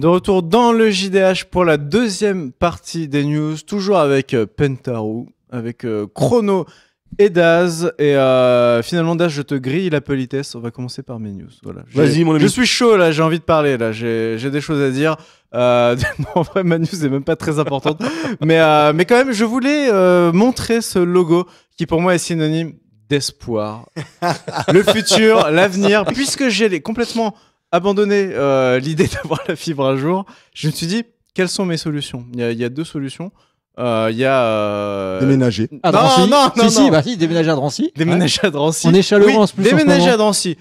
De retour dans le JDH pour la deuxième partie des news, toujours avec euh, Pentarou, avec euh, Chrono et Daz. Et euh, finalement, Daz, je te grille la politesse. On va commencer par mes news. Voilà. vas Je suis chaud là, j'ai envie de parler là, j'ai des choses à dire. en vrai, ma news est même pas très importante, mais mais quand même, je voulais montrer ce logo qui pour moi est synonyme d'espoir, le futur, l'avenir, puisque j'ai les- complètement Abandonner euh, l'idée d'avoir la fibre un jour, je me suis dit, quelles sont mes solutions il y, a, il y, a, deux solutions. Euh, il y a. Euh... Déménager. À Non, non, non, si, non. Si, bah si, déménager à Drancy. Déménager à Drancy. On est chaleureux en ce plus. Déménager à Drancy.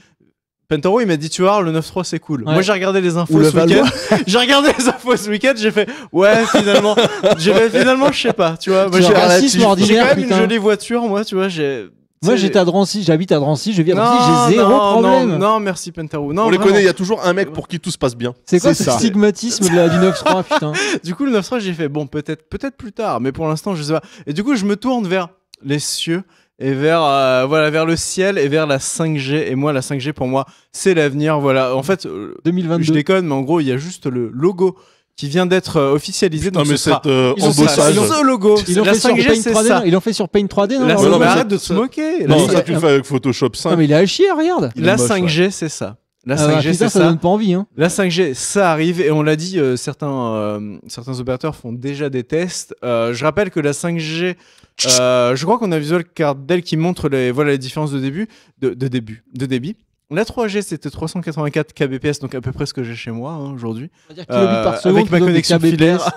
Pentaro, il m'a dit, tu vois, le 9-3, c'est cool. Moi, j'ai regardé les infos ce week-end. j'ai regardé les infos ce week-end, j'ai fait, ouais, finalement, j'ai fait, finalement, je sais pas, tu vois. j'ai quand même une jolie voiture, moi, tu vois, j'ai moi j'étais à Drancy, j'habite à Drancy, je viens à Drancy, j'ai zéro problème. Non, merci Pentaro. On les connaît, il y a toujours un mec pour qui tout se passe bien. C'est quoi ce stigmatisme de la, du 9-3 putain Du coup le 9-3 j'ai fait bon peut-être peut-être plus tard, mais pour l'instant je sais pas. Et du coup je me tourne vers les cieux et vers euh, voilà vers le ciel et vers la 5G et moi la 5G pour moi c'est l'avenir voilà en fait euh, je déconne mais en gros il y a juste le logo qui vient d'être euh, officialisé. Non, mais ce sera. euh, ils embossage. Ont ce logo. Ils l'ont fait, sur Paint 3D. Ils l'ont fait sur Paint 3D. Non, non, arrête de se moquer. Non, ça tu le fais avec Photoshop 5. Non, mais il a chier, regarde. La 5G, c'est ça. La 5G, ah, c'est ça, ça donne pas envie. Hein. La 5G, ça arrive et on l'a dit, euh, certains, euh, certains opérateurs font déjà des tests. je rappelle que la 5G, je crois qu'on a Visual Cardel qui montre les, voilà, les différences de début, de, de début, de débit. La 3G, c'était 384 kbps, donc à peu près ce que j'ai chez moi hein, aujourd'hui. Euh, avec ma connexion filaire.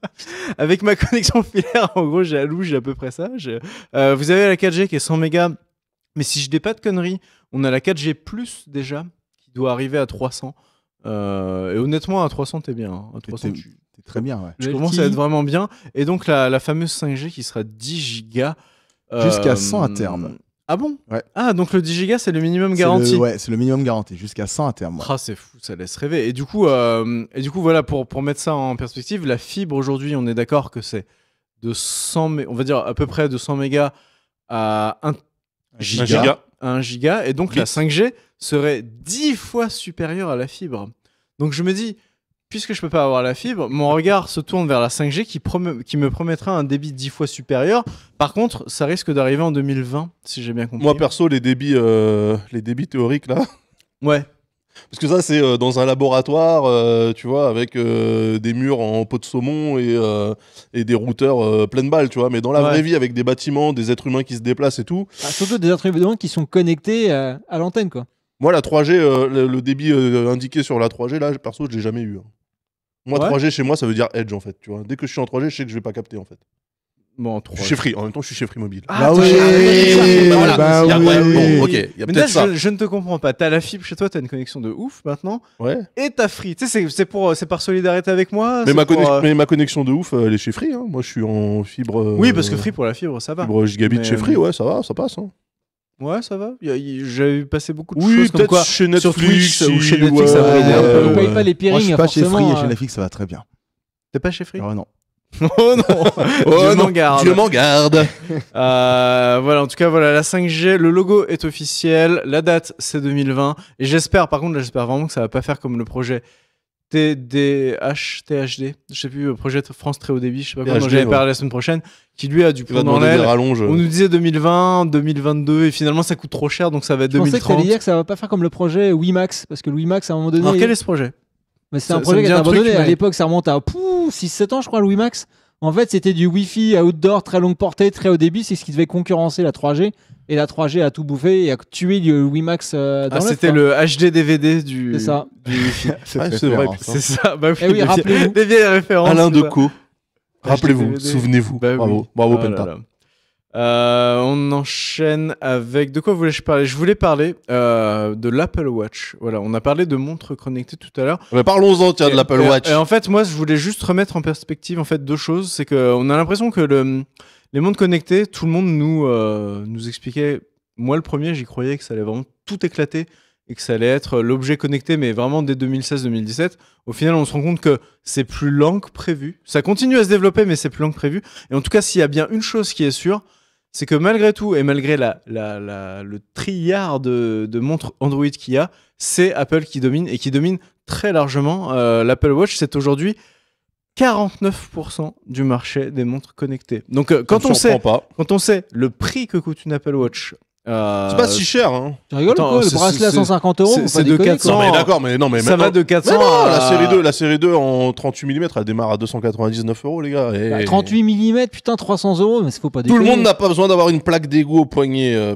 avec ma connexion filaire, en gros, j'ai à à peu près ça. Euh, vous avez la 4G qui est 100 mégas. Mais si je dis pas de conneries, on a la 4G plus déjà, qui doit arriver à 300. Euh, et honnêtement, à 300, t'es bien. Hein. très bien. Je commence à être vraiment bien. Et donc, la, la fameuse 5G qui sera 10 gigas. Jusqu'à 100 à terme. Ah bon ouais. Ah, donc le 10 gigas, c'est le minimum garanti Ouais, c'est le minimum garanti, jusqu'à 100 à terme. Ah, c'est fou, ça laisse rêver. Et du coup, euh, et du coup voilà, pour, pour mettre ça en perspective, la fibre aujourd'hui, on est d'accord que c'est de 100, on va dire à peu près de 100 mégas à 1 giga. 1 giga. et donc la 5G serait 10 fois supérieure à la fibre. Donc je me dis, puisque je peux pas avoir la fibre, mon regard se tourne vers la 5G qui, me promettra un débit 10 fois supérieur. Par contre, ça risque d'arriver en 2020, si j'ai bien compris. Moi perso, les débits, euh, les débits théoriques là. Ouais. Parce que ça, c'est euh, dans un laboratoire, euh, tu vois, avec des murs en pot de saumon et, des routeurs pleines balles, tu vois. Mais dans la vraie vie, avec des bâtiments, des êtres humains qui se déplacent et tout. Bah, surtout des êtres humains qui sont connectés à l'antenne, quoi. Moi, la 3G, le, débit indiqué sur la 3G, là, perso, je l'ai jamais eu. Hein. Moi, 3G chez moi, ça veut dire Edge en fait. Tu vois, dès que je suis en 3G, je sais que je vais pas capter en fait. Bon, 3G. Je suis chez Free. En même temps, je suis chez Free Mobile. Ah, bah oui, bah, bah Bon, ok. Y a mais là, ça. Je, ne te comprends pas. T'as la fibre chez toi, t'as une connexion de ouf maintenant. Ouais. Et t'as Free. Tu sais, c'est pour, c'est par solidarité avec moi. Mais ma, connexion, euh, mais ma connexion de ouf, elle est chez Free. Hein. Moi, je suis en fibre. Oui, parce que Free pour la fibre, ça va. Fibre gigabit chez Free, euh, ouais, ça va, ça passe. Hein. Ouais, ça va. J'ai passé beaucoup de choses comme quoi chez Netflix, sur Twitch ou chez Netflix, ça va. Euh, pas les Moi, je suis pas chez Free et hein. chez Netflix, ça va très bien. T'es pas chez Free oh, non. oh non, oh Dieu m'en garde. Dieu m'en garde. Euh, voilà, en tout cas, voilà la 5G. Le logo est officiel. La date, c'est 2020. Et j'espère, par contre, j'espère vraiment que ça va pas faire comme le projet TDHTHD, je sais plus, euh, projet France très haut débit, je sais pas comment j'avais parlé la semaine prochaine, qui lui a du plan dans rallonges. Euh. On nous disait 2020, 2022, et finalement ça coûte trop cher, donc ça va être 2030. Je que dire que ça va pas faire comme le projet WiMAX, parce que le WiMax à un moment donné. Alors quel est ce projet C'est un projet qui a été abandonné. À l'époque, ça remonte à 6-7 ans, je crois, le WiMAX. En fait, c'était du Wi-Fi outdoor, très longue portée, très haut débit, c'est ce qui devait concurrencer la 3G. Et la 3G a tout bouffé et a tué le Wimax euh, ah, C'était le HD DVD du. C'est ça. Ah, c'est vrai. C'est ça. Bah, oui, eh rappelez-vous. Des vieilles références. Alain Decaux. Rappelez-vous, souvenez-vous. Bah bravo, bravo ah, Penta. Euh, on enchaîne avec. De quoi voulais-je parler Je voulais parler euh, de l'Apple Watch. Voilà, on a parlé de montres connectées tout à l'heure. parlons-en, tiens, de l'Apple Watch. Et, en fait, moi, je voulais juste remettre en perspective en fait deux choses. C'est qu'on a l'impression que le, les montres connectées, tout le monde nous euh, nous expliquait. Moi, le premier, j'y croyais que ça allait vraiment tout éclater et que ça allait être l'objet connecté, mais vraiment dès 2016-2017. Au final, on se rend compte que c'est plus lent que prévu. Ça continue à se développer, mais c'est plus lent que prévu. Et en tout cas, s'il y a bien une chose qui est sûre, c'est que malgré tout et malgré la, le triard de, montres Android qu'il y a, c'est Apple qui domine et qui domine très largement. Euh, L'Apple Watch, c'est aujourd'hui 49% du marché des montres connectées. Donc euh, quand, on sait, quand on sait le prix que coûte une Apple Watch euh... C'est pas si cher. Hein. Tu rigoles quoi Le bracelet à 150 euros C'est de 400. Non, mais d'accord, mais non, mais ça va de 400. Mais la série 2, la série 2 en 38 mm, elle démarre à 299 euros, les gars. 38 bah, mm, putain, 300 euros, mais faut pas déconner. Tout le monde n'a pas besoin d'avoir une plaque d'égout au poignet, euh,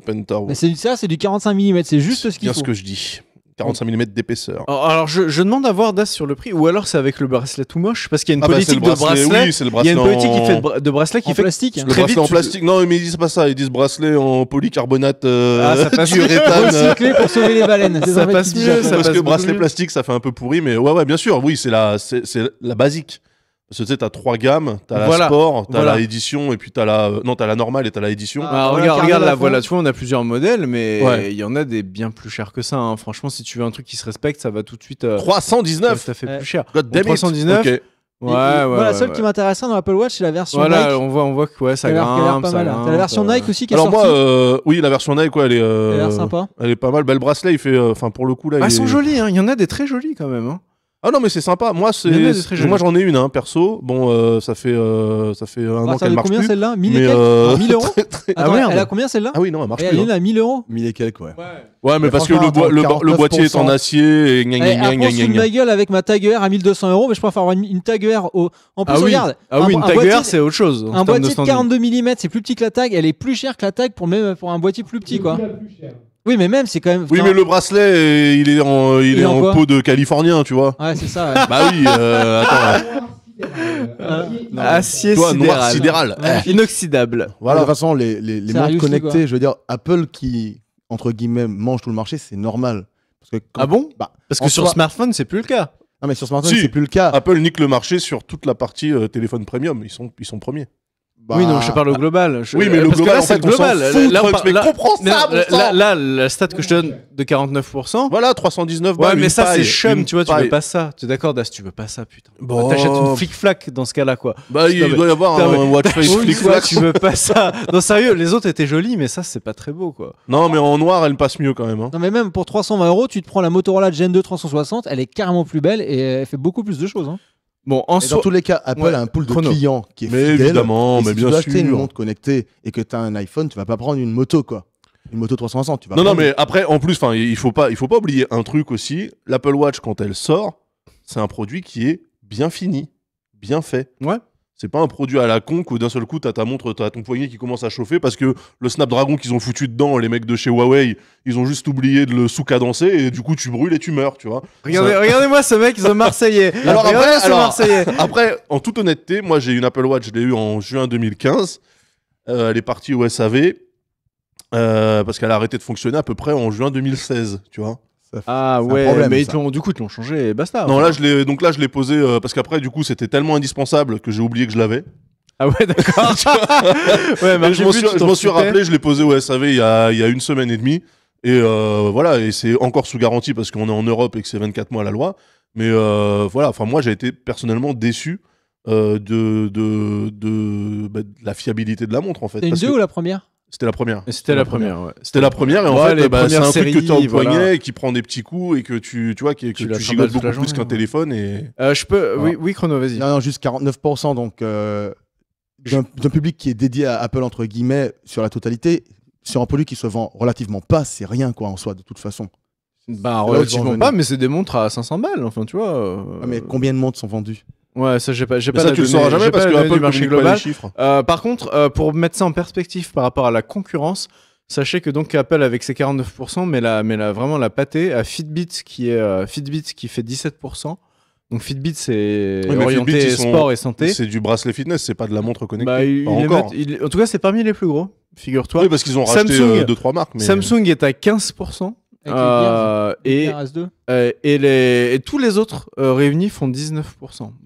Mais c'est ça, c'est du 45 mm, c'est juste ce qu'il faut. Bien ce que je dis. 45 mm d'épaisseur. Oh, alors, je, je demande à voir Das sur le prix, ou alors c'est avec le bracelet tout moche, parce qu'il y a une ah bah, politique de bracelet. Oui, c'est le bracelet. Il y a une politique qui fait de, bracelet qui en fait plastique. Hein. Le bracelet en plastique. Non, mais ils disent pas ça. Ils disent bracelet en polycarbonate euh, ah, ça passe Recyclé pour sauver les baleines. Ça passe mieux. Ça parce que bracelet plastique, ça fait un peu pourri, mais ouais, ouais, bien sûr. Oui, c'est la, c'est la basique. Parce que tu sais, t'as trois gammes, t'as voilà. la sport, t'as la édition, et puis t'as la. Euh, non, t'as la normale et t'as la édition. Ah, regarde, la, voilà, tu vois, on a plusieurs modèles, mais il y en a des bien plus chers que ça. Hein. Franchement, si tu veux un truc qui se respecte, ça va tout de suite. 319 euh, Ça fait plus cher. 319 Ouais, ouais, la seule qui m'intéresse hein, dans Apple Watch, c'est la version voilà, Nike. On voit, on voit que ouais, ça grimpe, ça grimpe, hein. T'as la version euh. Nike aussi qui est Alors sortie. moi, oui, la version Nike, quoi elle est. elle, sympa. elle est pas mal. belle bracelet, il fait, enfin, pour le coup là. Ah, elles sont jolies, Hein. Il y en a des très jolies quand même. Ah non mais c'est sympa. Moi c'est moi j'en ai une hein, perso. Bon euh, ça fait euh, ça fait un ah, an qu'elle marche combien celle-là 1000 euh, ah, euros. ah merde. Elle a combien celle-là Ah oui non elle marche et eh, plus. Elle est à 1000 euros. 1000 et quelques ouais. Ouais, mais parce que le, boîtier est en acier et gna gna eh, gna ma gueule avec ma Tag à 1200 euros mais je pourrais avoir une, une Tag au en plus ah oui. regarde. Ah oui une Tag c'est autre chose. Un boîtier de 42 mm c'est plus petit que la Tag, elle est plus chère que la Tag pour même pour un boîtier plus petit quoi. Oui, mais même, c'est quand même. Oui, mais le bracelet, il est en, il, est en, peau de Californien, tu vois. Ouais, c'est ça. bah oui, euh, attends. acier ah, sidéral. Inoxydable. Voilà. De toute façon, les, les, montres connectées, je veux dire, Apple qui, entre guillemets, mange tout le marché, c'est normal. Parce Ah bon bah, Parce que sur smartphone, c'est plus le cas. Non, mais sur smartphone, c'est plus le cas. Apple nique le marché sur toute la partie euh, téléphone premium. Ils sont, ils sont premiers. Bah, oui, non, je parle au global. Oui, mais le global, là, en fait, global. là, on mais comprends ça, là, là, la stat que je te donne de 49%. Voilà, 319 balles. Ouais, mais ça, c'est chum, tu vois, tu veux pas ça. Tu es d'accord, Das, tu veux pas ça, putain. Bon. Bah, t'achètes une flic-flac dans ce cas-là, quoi. Bah, il doit y avoir un watch face flic-flac. tu veux pas ça. Non, sérieux, les autres étaient jolis, mais ça, c'est pas très beau, quoi. Non, mais en noir, elle passe mieux quand même. Hein. Non, mais même pour 320 euros, tu te prends la Motorola Gen 2 360, elle est carrément plus belle et elle fait beaucoup plus de choses. Hein. Bon, en dans tous les cas, Apple a un pool de clients qui est mais Évidemment, tu dois acheter une montre connectée et que tu as un iPhone, tu vas pas prendre une moto, quoi. Une moto 360, tu vas. Non, non, mais après, en plus, enfin, il faut pas, il faut pas oublier un truc aussi. L'Apple Watch, quand elle sort, c'est un produit qui est bien fini, bien fait. Ouais. C'est pas un produit à la con où d'un seul coup, t'as ta montre, t'as ton poignet qui commence à chauffer parce que le Snapdragon qu'ils ont foutu dedans, les mecs de chez Huawei, ils ont juste oublié de le sous-cadencer et du coup, tu brûles et tu meurs, tu vois. Regardez, moi ce mec, The Marseillais. alors, après, Marseillais. après, en toute honnêteté, moi j'ai une Apple Watch, je l'ai eu en juin 2015. Euh, elle est partie au SAV euh, parce qu'elle a arrêté de fonctionner à peu près en juin 2016, tu vois ah ouais, mais du coup, ils l'ont changé et basta. Non, là, je l'ai, donc là, je l'ai posé euh, parce qu'après, du coup, c'était tellement indispensable que j'ai oublié que je l'avais. Ah ouais, d'accord. je m'en suis, rappelé, je l'ai posé au SAV il y, a, il y a une semaine et demie. Et euh, voilà, et c'est encore sous garantie parce qu'on est en Europe et que c'est 24 mois la loi. Mais euh, voilà, enfin, moi, j'ai été personnellement déçu de, de, bah, de, la fiabilité de la montre, en fait. une deux ou la première c'était la première. C'était la, première. C'était la première et en fait, bah, c'est un truc que tu qui prend des petits coups et que tu, tu vois, que, tu, beaucoup plus qu'un téléphone et. Euh, je peux. Oui, ah. oui, chrono, vas-y. Non, non, juste 49%. Donc euh, d'un public qui est dédié à Apple entre guillemets sur la totalité, sur un produit qui se vend relativement pas, c'est rien quoi en soi de toute façon. Bah, relativement pas, mais c'est des montres à 500 balles. Enfin, tu vois. Euh. Ah, mais combien de montres sont vendues Ouais, ça j'ai pas, j'ai pas. tu le sauras jamais parce que Apple marché global. chiffres. Euh, par contre, euh, pour mettre ça en perspective par rapport à la concurrence, sachez que donc Apple avec ses 49%, mais la, mais la, vraiment la pâtée à Fitbit qui est euh, Fitbit qui fait 17%. Donc Fitbit c'est orienté sport et santé. C'est du bracelet fitness, c'est pas de la montre connectée. Bah, encore. en tout cas, c'est parmi les plus gros, figure-toi. Oui, parce qu'ils ont racheté 2 trois marques Samsung est à 15% euh, euh, et, les, tous les autres euh, réunis font 19%.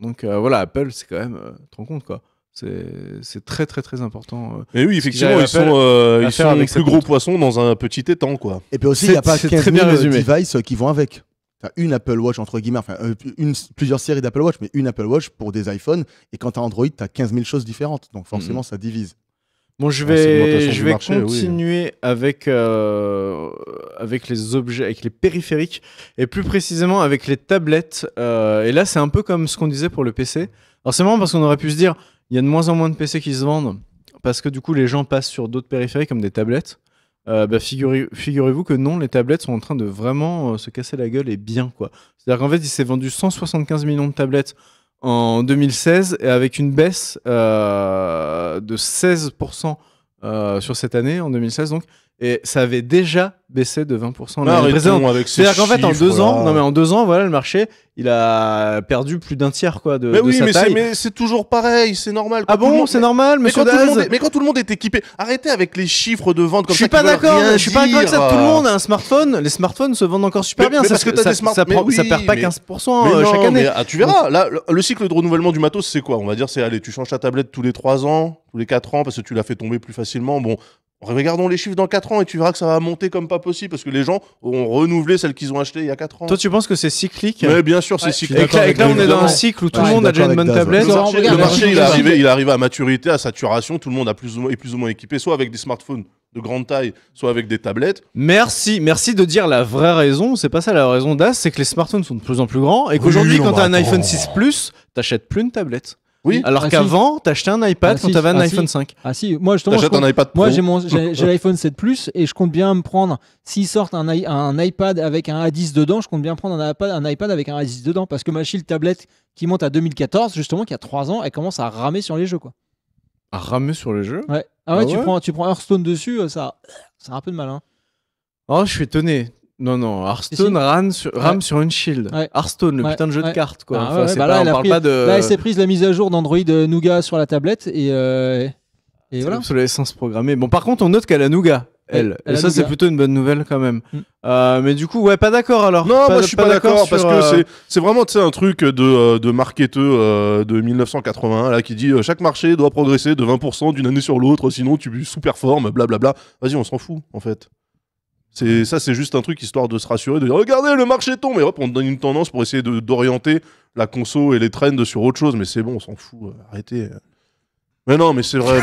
Donc voilà, Apple, c'est quand même, tu rends compte quoi. C'est très très très important. Et oui, effectivement, ils sont, ils avec plus gros poisson dans un petit étang. Quoi. Et puis aussi, il n'y a pas 15 devices qui vont avec. une Apple Watch, entre guillemets, enfin, une, plusieurs séries d'Apple Watch, mais une Apple Watch pour des iPhones. Et quand tu as Android, tu as 15 000 choses différentes. Donc forcément, mhm. ça divise. Bon, je vais, je vais continuer avec, euh, avec les objets, avec les périphériques, et plus précisément avec les tablettes. Euh, et là, c'est un peu comme ce qu'on disait pour le PC. Alors, c'est marrant parce qu'on aurait pu se dire, il y a de moins en moins de PC qui se vendent, parce que du coup, les gens passent sur d'autres périphériques comme des tablettes. Euh, bah, figurez, figurez, vous que non, les tablettes sont en train de vraiment se casser la gueule et bien, quoi. C'est-à-dire qu'en fait, il s'est vendu 175 millions de tablettes en 2016 et avec une baisse euh, de 16% euh, sur cette année, en 2016 donc et ça avait déjà baissé de 20% l'année ah, précédente. C'est-à-dire qu'en fait, en deux ans, non mais en deux ans, voilà, le marché, il a perdu plus d'un tiers quoi de, mais oui, mais Mais c'est toujours pareil, c'est normal. ah bon, c'est normal, mais quand, tout le monde est, mais quand tout le monde est équipé, arrêtez avec les chiffres de vente comme je ça. Je suis pas d'accord. Je suis pas d'accord avec ça. Tout le monde a un smartphone. Les smartphones se vendent encore super bien. Mais parce ça, que t'as des Ça, perd pas 15% euh, chaque année. Ah, tu verras. Là, le cycle de renouvellement du matos, c'est quoi On va dire, c'est allez, tu changes ta tablette tous les 3 ans, tous les 4 ans, parce que tu l'as fait tomber plus facilement. Bon, Regardons les chiffres dans 4 ans et tu verras que ça va monter comme pas possible parce que les gens ont renouvelé celles qu'ils ont achetées il y a 4 ans. Toi, tu penses que c'est cyclique Oui bien sûr, c'est cyclique. Et, là, on est dans un cycle où tout le monde a déjà une bonne tablette. Le marché, il, est arrivé, arrive à maturité, à saturation. Tout le monde a plus ou moins, est plus ou moins équipé, soit avec des smartphones de grande taille, soit avec des tablettes. Merci, merci de dire la vraie raison. C'est pas ça la raison d'As, c'est que les smartphones sont de plus en plus grands et qu'aujourd'hui, quand tu as un iPhone 6 Plus, tu t'achètes plus une tablette. Oui. Alors ah, qu'avant, t'achetais un iPad ah, quand t'avais un ah, iPhone 5. Ah si, moi justement, je un iPad Moi j'ai mon j'ai l'iPhone 7 Plus et je compte bien me prendre s'ils sortent un, un iPad avec un A10 dedans, je compte bien prendre un iPad un iPad avec un A10 dedans parce que ma Shield tablette qui monte à 2014 justement qui a 3 ans, elle commence à ramer sur les jeux quoi. À ramer sur les jeux Ouais. Ah ouais, tu prends tu prends Hearthstone dessus, ça ça a un peu de mal hein. Oh, je suis étonné. Non, non, Hearthstone rame, sur, une shield. Ouais. Hearthstone, le putain de jeu de cartes, quoi. enfin, elle s'est prise la mise à jour d'Android euh, Nougat sur la tablette et, euh, et voilà. l'essence programmée. Bon, par contre, on note qu'elle a Nougat. Elle. Et ça, c'est plutôt une bonne nouvelle quand même. Mm. Euh, mais du coup, ouais, pas d'accord alors. Non, moi je suis pas, d'accord parce que c'est vraiment un truc de, de marketeur de 1980 là, qui dit chaque marché doit progresser de 20% d'une année sur l'autre, sinon tu sous-performes, blablabla. Vas-y, on s'en fout en fait. C'est ça, c'est juste un truc histoire de se rassurer, de dire regardez le marché tombe, et hop on donne une tendance pour essayer d'orienter la conso et les trends sur autre chose. Mais c'est bon, on s'en fout, euh, arrêtez. Mais non, mais c'est vrai.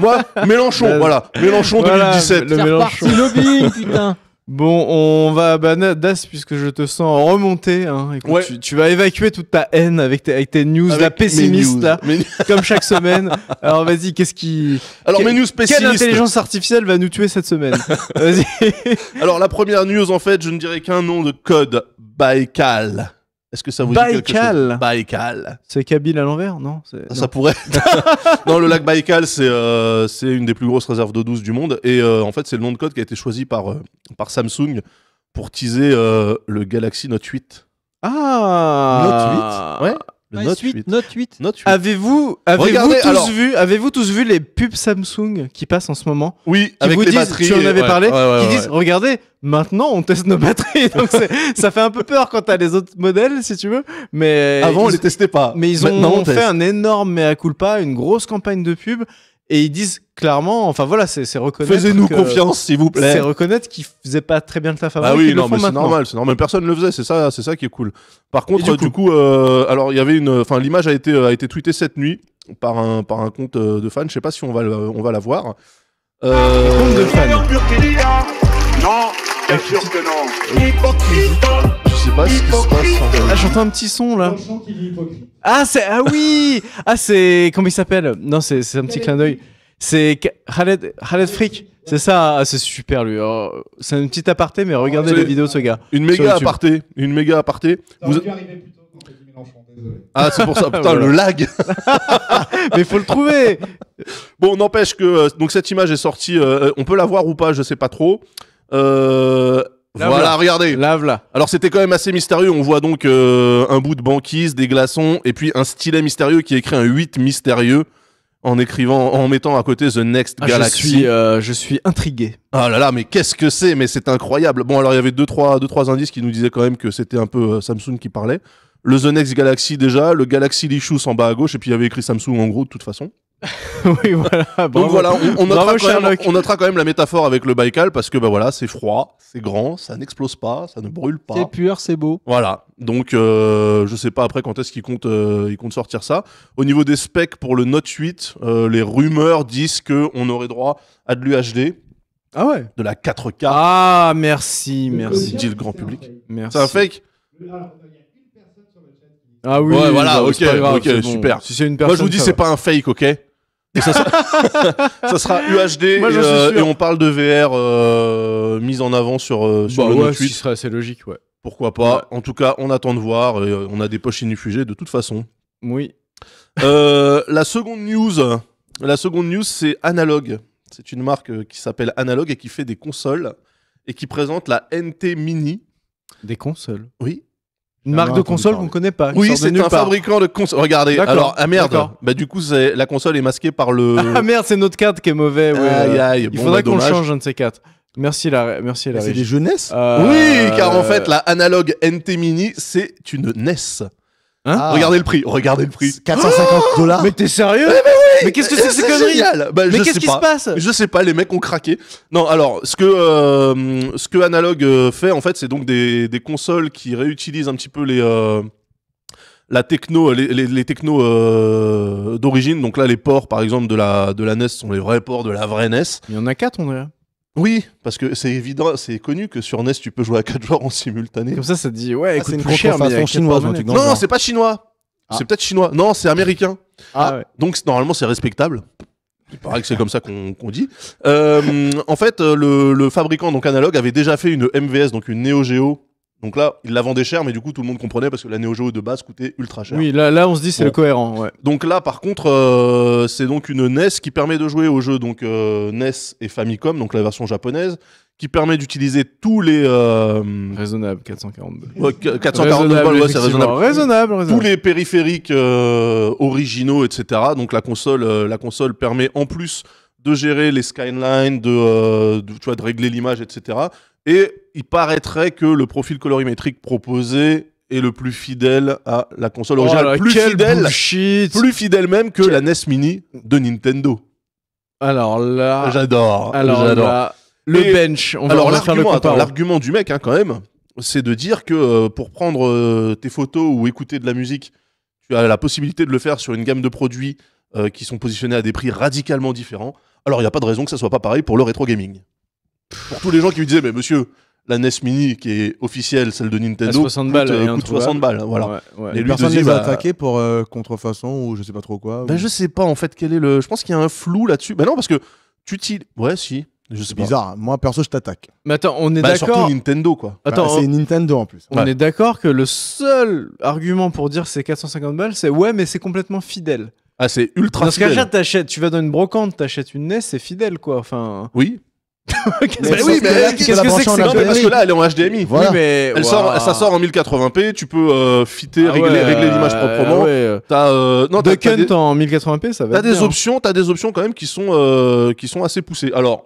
Moi, Mélenchon, voilà. Mélenchon 2017. Le Bon, on va à Banadas puisque je te sens remonter. Hein. tu, vas évacuer toute ta haine avec tes, avec tes news, la pessimiste, comme chaque semaine. Alors vas-y, qu'est-ce qui... Alors mes news pessimistes... Quelle intelligence artificielle va nous tuer cette semaine y Alors la première news, en fait, je ne dirais qu'un nom de code Baïkal. Est-ce que ça vous dit quelque Baïkal. C'est Kabyle à l'envers, non, ah, Ça pourrait. non, le lac Baïkal, euh, c'est une des plus grosses réserves d'eau douce du monde. Et euh, en fait, c'est le nom de code qui a été choisi par, euh, par Samsung pour teaser le Galaxy Note 8. Ah Note 8 Ouais. Note, 8. Note 8. Note 8. Avez-vous avez vous tous, vu, avez vous tous vu les pubs Samsung qui passent en ce moment Oui, avec vous les batteries. Tu en avais parlé Qui disent Regardez, maintenant on teste nos batteries. Donc ça fait un peu peur quand t'as les autres modèles, si tu veux. Mais Avant, ils, on les testait pas. Mais ils ont, ont fait un énorme mea culpa, une grosse campagne de pub. Et ils disent clairement, enfin voilà, c'est reconnaître. Faisez-nous confiance, s'il vous plaît. C'est reconnaître qu'ils faisaient pas très bien bah le taf avant. Ah oui, non, mais c'est normal, c'est normal. Personne le faisait, c'est ça, c'est ça qui est cool. Par contre, du, coup, euh, alors il y avait une, enfin l'image a été euh, a été tweetée cette nuit par un par un compte euh, de fan. Je sais pas si on va on va la voir. Euh... Compte de fan. Non, bien sûr que non. Hein. Ah, J'entends un petit son là. Ah, c'est. Ah oui Ah, c'est. Comment il s'appelle Non, c'est un petit clin d'œil. C'est Khaled, Khaled Frick. C'est ça, ah, c'est super lui. Oh, c'est un petit aparté, mais regardez les vidéos de ce gars. Une méga aparté. Une méga aparté. Ah, c'est pour ça. Putain, le lag. Mais faut le trouver Bon, n'empêche que euh, donc cette image est sortie. Euh, euh, on peut la voir ou pas, je sais pas trop. Euh, voilà, regardez. Lave là. Alors c'était quand même assez mystérieux. On voit donc euh, un bout de banquise, des glaçons, et puis un stylet mystérieux qui écrit un 8 mystérieux en écrivant, en mettant à côté The Next ah, Galaxy. Euh, je suis, intrigué. Ah là là, mais qu'est-ce que c'est Mais c'est incroyable. Bon, alors il y avait deux trois, deux trois indices qui nous disaient quand même que c'était un peu euh, Samsung qui parlait. Le The Next Galaxy déjà, le Galaxy Lichus en bas à gauche, et puis il y avait écrit Samsung en gros de toute façon. oui, voilà. Donc voilà, on, on, notera quand même, la métaphore avec le Baïkal parce que bah voilà, c'est froid, c'est grand, ça n'explose pas, ça ne brûle pas. C'est pur, c'est beau. Voilà. Donc euh, je sais pas après quand est-ce qu'ils comptent euh, compte sortir ça. Au niveau des specs pour le Note 8, euh, les rumeurs disent que on aurait droit à de l'UHD. Ah ouais. De la 4K. Ah merci, merci. Dit le grand public. Merci. C'est un fake. Ah oui. voilà, ok, super. Si c'est une personne, Moi je vous dis c'est pas un fake, ok ça, sera, UHD et, on parle de VR euh, mise en avant sur, euh, sur bah le Note Ce serait assez logique, ouais. Pourquoi pas. En tout cas, on attend de voir. Euh, on a des poches inuffugées de toute façon. Oui. la seconde news, la seconde news, c'est Analog. C'est une marque qui s'appelle Analog et qui fait des consoles et qui présente la NT Mini. Des consoles. Oui, une marque de console qu'on connaît pas. Oui, c'est un fabricant de console. Regardez. Alors, ah merde. Bah, du coup, la console est masquée par le. Ah merde, c'est notre carte qui est mauvais. Il faudrait bah, qu'on change un de ces quatre. Merci la, merci la. C'est des jeunesses. NES euh, Oui, car en fait, la analogue NT Mini, c'est une NES. Hein ah. Regardez le prix, regardez le prix. 450 dollars. Mais t'es sérieux Mais, qu'est-ce que c'est que ces bah, Mais qu'est-ce qui se passe Je sais pas, les mecs ont craqué. Non, alors ce que euh, ce que Analog euh, fait en fait, c'est donc des, consoles qui réutilisent un petit peu les euh, la techno, les, les, technos d'origine, donc là les ports par exemple de la, de la NES sont les vrais ports de la vraie NES. Il y en a quatre on dirait. Oui, parce que c'est évident, c'est connu que sur NES, tu peux jouer à 4 joueurs en simultané. Comme ça, ça te dit, ouais, ah, c'est une chinoise. non, non c'est pas chinois. Ah. C'est peut-être chinois. Non, c'est américain. Ah, ah. ouais. Donc, normalement, c'est respectable. Il paraît que c'est comme ça qu'on dit. Euh, en fait, euh, le, fabricant donc analogue avait déjà fait une MVS, donc une Neo Geo, donc là, il la vendait cher, mais du coup, tout le monde comprenait parce que la Neo Geo de base coûtait ultra cher. Oui, là, on se dit c'est cohérent. Donc là, par contre, euh, c'est donc une NES qui permet de jouer au jeu, donc euh, NES et Famicom, donc la version japonaise, qui permet d'utiliser tous les euh, raisonnable 442. 442 c'est raisonnable. Tous les périphériques originaux, etc. Donc la console, la console permet en plus de gérer les skylines, de régler l'image, etc et il paraîtrait que le profil colorimétrique proposé est le plus fidèle à la console oh originale. plus fidèle, même que la NES Mini de Nintendo. Alors là, j'adore. Alors le bench. On va, alors L'argument du mec, hein, quand même, c'est de dire que euh, pour prendre euh, tes photos ou écouter de la musique, tu as la possibilité de le faire sur une gamme de produits euh, qui sont positionnés à des prix radicalement différents. Alors il n'y a pas de raison que ça soit pas pareil pour le rétro gaming. Pour tous les gens qui me disaient, mais monsieur, la NES Mini qui est officielle, celle de Nintendo, 60 balles, 60 euh, balles. Voilà. Et lui personne les a bah, pour euh, contrefaçon ou je sais pas trop quoi. Ben je sais pas en fait quel est le. Je pense qu'il y a un flou là-dessus. Ben non parce que tu t'y. Ouais si. Je sais bizarre. Moi perso je t'attaque. Mais attends, on est bah, d'accord. Surtout Nintendo quoi. Bah, attends, c'est Nintendo en plus. On est d'accord que le seul argument pour dire c'est 450 balles, c'est ouais mais c'est complètement fidèle. Ah c'est ultra. Dans ce cas tu vas dans une brocante, tu achètes une NES, c'est fidèle quoi. Enfin. Oui oui, mais c'est -ce que c'est que Parce que là, elle est en HDMI. Oui, mais... elle sort, ça sort en 1080p. Tu peux euh, fitter, ah régler, euh, l'image proprement. Euh, t'as non, as, en 1080p, ça va. T'as des options, t'as des options quand même qui sont qui sont assez poussées. Alors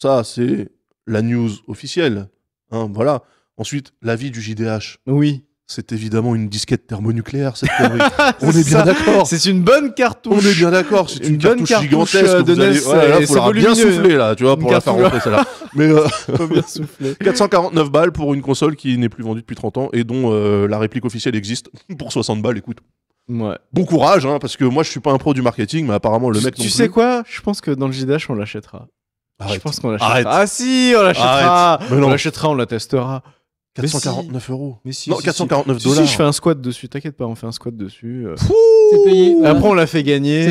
ça, c'est la news officielle. Hein, voilà. Ensuite, l'avis du JDH. Oui c'est évidemment une disquette thermonucléaire, cette On est bien d'accord. C'est une bonne cartouche. On est bien d'accord. C'est une, une cartouche, gigantesque. Euh, de NES. Euh, bien souffler, là, tu vois, pour la faire rentrer, celle-là. Mais, 449 euh, balles pour une console qui n'est plus vendue depuis 30 ans et dont la réplique officielle existe pour 60 balles, écoute. Ouais. Bon courage, hein, parce que moi, je suis pas un pro du marketing, mais apparemment, le mec. Tu, sais quoi Je pense que dans le JDH, on l'achètera. Je pense qu'on l'achètera. Ah si, on l'achètera. On l'achètera, on la testera. 449 euros. Mais si, non, 449 dollars. Si, je fais un squat dessus, t'inquiète pas, on fait un squat dessus. Euh. C'est payé. Après, on l'a fait gagner.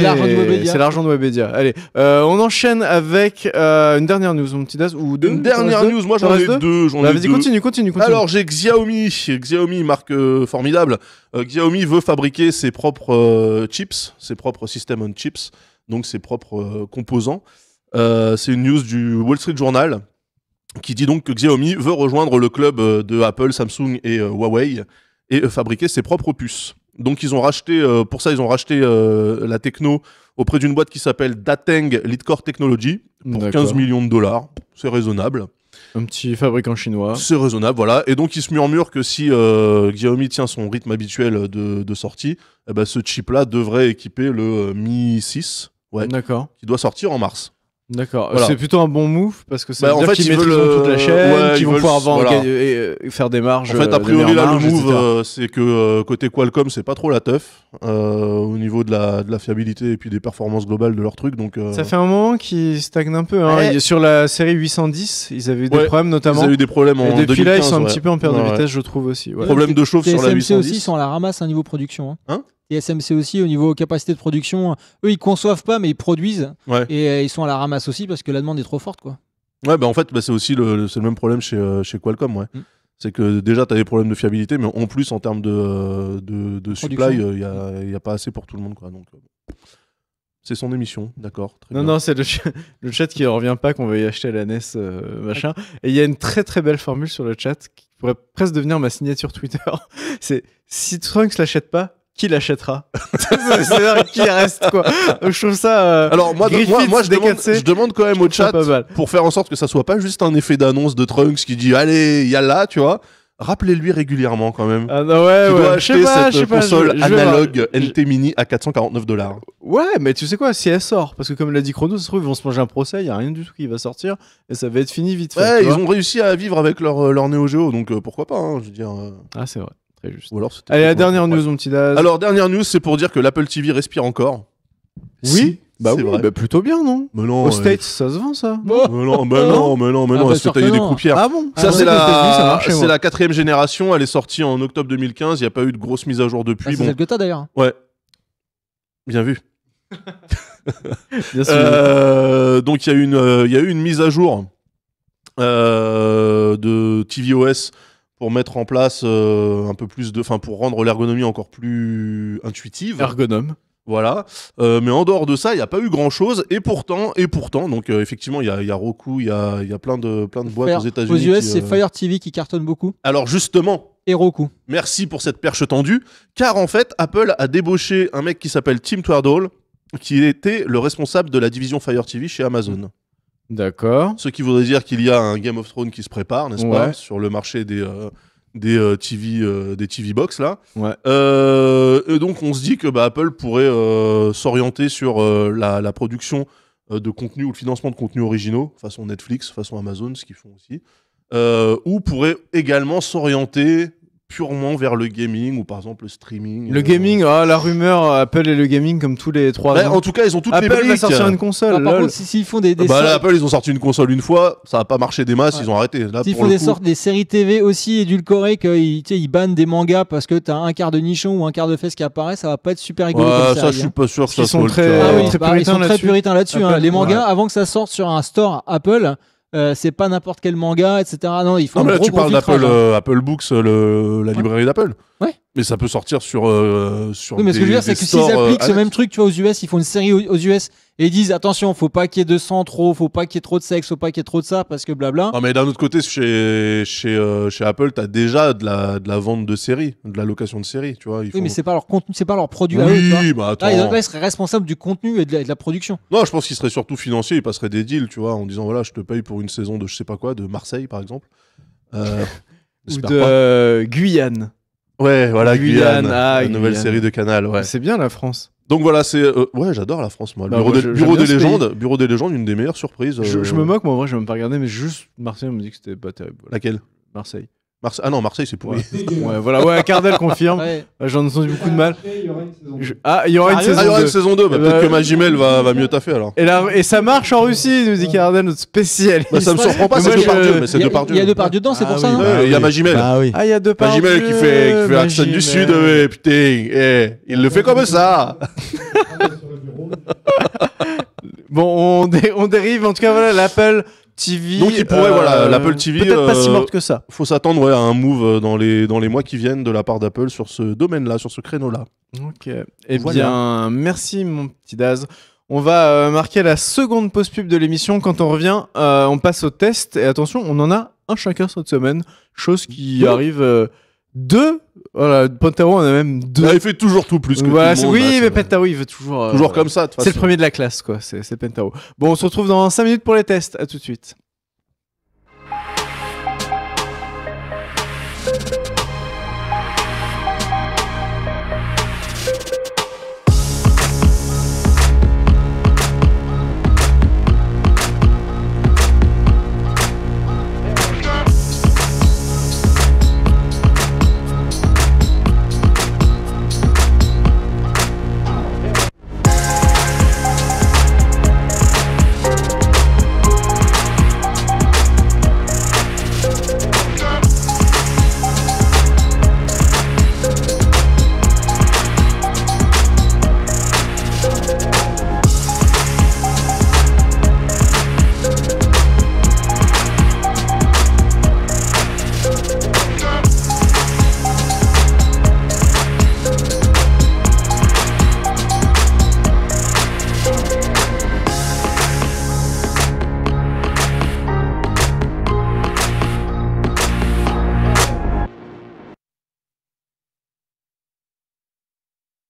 C'est l'argent de, Webedia. Allez, euh, on enchaîne avec euh, une dernière news, mon petit Ou une dernière news, moi j'en ai deux. Bah, vas-y, continue, continue, Alors, j'ai Xiaomi. Xiaomi, marque formidable. Xiaomi veut fabriquer ses propres chips, ses propres systèmes on chips, donc ses propres composants. C'est une news du Wall Street Journal qui dit donc que Xiaomi veut rejoindre le club euh, de Apple, Samsung et euh, Huawei et euh, fabriquer ses propres puces. Donc ils ont racheté, pour ça ils ont racheté la techno auprès d'une boîte qui s'appelle Dateng Leadcore Technology pour 15 millions de dollars. C'est raisonnable. Un petit fabricant chinois. C'est raisonnable, voilà. Et donc, il se murmure que si Xiaomi tient son rythme habituel de, sortie, eh ben, ce chip-là devrait équiper le Mi 6, ouais, qui doit sortir en mars. D'accord. C'est plutôt un bon move parce que ça bah, veut dire qu'ils maîtrisent toute la euh, chaîne, ouais, vont pouvoir et, faire des marges. En fait, euh, a priori, là, le move, euh, c'est que côté Qualcomm, c'est pas trop la teuf au niveau de la, fiabilité et puis des performances globales de leur truc. Donc, Ça fait un moment qu'ils stagnent un peu. Hein. Sur la série 810, ils avaient eu des problèmes notamment. Ils avaient eu des problèmes en Et depuis là, ils sont un petit peu en perte de vitesse, je trouve aussi. Problème de chauffe sur la 810. aussi, ils sont à la ramasse à un niveau production. Hein, hein et SMC aussi, au niveau capacité de production, eux, ils conçoivent pas, mais ils produisent. Et euh, ils sont à la ramasse aussi parce que la demande est trop forte, quoi. Ouais, bah, en fait, bah, c'est aussi le, même problème chez, euh, Qualcomm, ouais. Mm. C'est que déjà, tu as des problèmes de fiabilité, mais en plus, en termes de, de, supply, il n'y euh, a, y a, pas assez pour tout le monde, quoi. Donc. C'est son émission, d'accord. Non, non, c'est le, chat qui ne revient pas qu'on veuille acheter la NES, machin. Et il y a une très très belle formule sur le chat qui pourrait presque devenir ma signature Twitter. c'est si Trunks l'achète pas, qui l'achètera C'est-à-dire qui reste quoi Je trouve ça. Euh, Alors moi, moi, je, demande, je, demande, quand même au chat pour faire en sorte que ça soit pas juste un effet d'annonce de Trunks qui dit allez là, tu vois. Rappelez-lui régulièrement quand même. Ah ouais, tu dois acheter cette console analogue NT Mini à 449 dollars. Ouais, mais tu sais quoi, si elle sort, parce que comme l'a dit Chrono, ça se trouve, ils vont se manger un procès, il n'y a rien du tout qui va sortir, et ça va être fini vite. Ouais, ils ont réussi à vivre avec leur, euh, leur Neo Geo, donc euh, pourquoi pas, hein, je veux dire. Ah, c'est vrai alors, Allez, la dernière news, mon petit Daz. Alors, dernière news, c'est pour dire que l'Apple TV respire encore. Oui. Bah c'est Bah oui, vrai. Bah plutôt bien, non mais non, euh, States, ça se vend, ça Mais non, mais non, hein mais non, mais ah non, bah elle bah des croupières. Ah bon Ça, ah c'est la... quatrième génération, elle est sortie en octobre 2015, il n'y a pas eu de grosse mise à jour depuis. Ah, c'est bon. celle que d'ailleurs Ouais. Bien vu. bien sûr. Euh, donc, il y, euh, y a eu une mise à jour de TVOS pour mettre en place euh, un peu plus de, enfin pour rendre l'ergonomie encore plus intuitive. Ergonome. Voilà. Euh, mais en dehors de ça, il n'y a pas eu grand-chose. Et pourtant, et pourtant, donc euh, effectivement, il y a, Roku, il y a, y a, plein de, plein de boîtes aux États-Unis. Aux US, c'est Fire TV qui cartonne beaucoup. Alors justement. Et Roku. Merci pour cette perche tendue. Car en fait, Apple a débauché un mec qui s'appelle Tim Twardall, qui était le responsable de la division Fire TV chez Amazon. D'accord. Ce qui voudrait dire qu'il y a un Game of Thrones qui se prépare, n'est-ce pas, sur le marché des euh, des euh, TV euh, des TV box là. Ouais. et donc on se dit que bah, Apple pourrait s'orienter sur la, production de contenu ou le financement de contenus originaux façon Netflix, façon Amazon, ce qu'ils font aussi, ou pourrait également s'orienter purement vers le gaming ou par exemple le streaming. Le euh, gaming, euh, ah, la rumeur euh, Apple et le gaming comme tous les trois bah, En tout cas, ils ont toutes les va sortir une console. par s'ils font des, des bah, là, Apple, ils ont sorti une console une fois, ça a pas marché des masses, ils ont arrêté. S'ils font des sortes des séries TV aussi édulcorées, qu'ils ils bannent des mangas parce que t'as un quart de nichon ou un quart de fesse qui apparaît, ça va pas être super rigolo. ça, je hein. suis pas sûr. ça ah bah, ils, sont très, ils sont très, puritains là-dessus. Hein. Les mangas, avant que ça sorte sur un store Apple euh, c'est pas n'importe quel manga, etc. Non, il faut. tu parles d'Apple euh, Apple Books, euh, la librairie d'Apple. Ouais. Mais ça peut sortir sur des euh, sur. Oui, mais ce que je veux dire, c'est que s'ils appliquent ce euh, même truc, tu vois, aux US, ils font une série aux, US et ils disent attention, faut pas qu'il y ait de sang trop, faut pas qu'il y ait trop de sexe, faut pas qu'il y ait trop de ça, parce que blabla. Non, mais d'un autre côté, chez chez tu euh, chez Apple, déjà de la de la vente de séries, de la location de séries, tu vois. Ils oui, mais c'est pas leur c'est pas leur produit. Oui, mais bah, attends. ils, ils seraient responsables du contenu et de la, production. Non, je pense qu'ils seraient surtout financiers, ils passeraient des deals, tu vois, en disant voilà, je te paye pour une saison de je sais pas quoi, de Marseille par exemple. Ou de Guyane. Ouais, voilà, Guyane, une ah, nouvelle série de Canal. Ouais. C'est bien la France. Donc voilà, c'est euh, euh, ouais, j'adore la France moi. Bah, bureau, des légendes, bureau des légendes, une des meilleures surprises. Je, me euh, moque, moi en vrai, je vais même pas regarder, mais juste Marseille, on me dit que c'était pas terrible. Laquelle Marseille ah non, Marseille, c'est pour. Ouais. ouais, voilà, ouais, Cardel confirme. Ah, j'en ai entendu beaucoup de mal. Ah, il y aura une saison 2. Ah, il y aura une saison 2. Bah, eh peut-être ben, que Magimel va, mieux taffer alors. Et, ça marche en Russie, nous dit Cardel, notre spécial. Bah, ça me surprend pas, c'est Il y a deux Depardieu dedans, c'est pour ah ça, hein bah Il y a Magimel. Ah, oui. ah, il y a deux Magimel qui fait, qui fait du Sud, putain. Eh, il le fait comme ça. bon, on, on dérive. En tout cas, voilà, l'Apple. TV. Donc il pourrait, voilà, euh, l'Apple TV. Peut-être pas si euh, morte que ça. Faut s'attendre à un move euh, dans les, dans les mois qui viennent de la part d'Apple sur ce domaine-là, sur ce créneau-là. Ok. Eh bien, merci mon petit Daz. On va marquer la seconde pause pub de l'émission. Quand on revient, on passe au test. Et attention, on en a un chacun cette semaine. Chose qui arrive deux. Voilà, Pantaro on a même deux. Bah, il fait toujours tout plus que voilà, Oui, mais Pentaro, il veut toujours. toujours euh, comme ça, C'est le premier de la classe, quoi. C'est Pentaro. Bon, on se retrouve dans 5 minutes pour les tests. À tout de suite.